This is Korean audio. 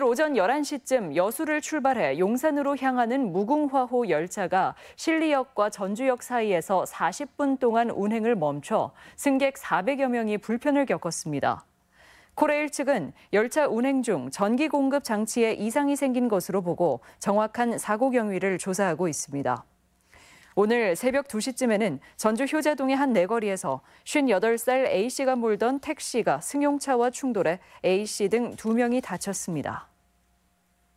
오전 11시쯤 여수를 출발해 용산으로 향하는 무궁화호 열차가 실리역과 전주역 사이에서 40분 동안 운행을 멈춰 승객 400여 명이 불편을 겪었습니다. 코레일 측은 열차 운행 중 전기 공급 장치에 이상이 생긴 것으로 보고 정확한 사고 경위를 조사하고 있습니다. 오늘 새벽 2시쯤에는 전주 효자동의 한 내거리에서 58살 A씨가 몰던 택시가 승용차와 충돌해 A씨 등 2명이 다쳤습니다.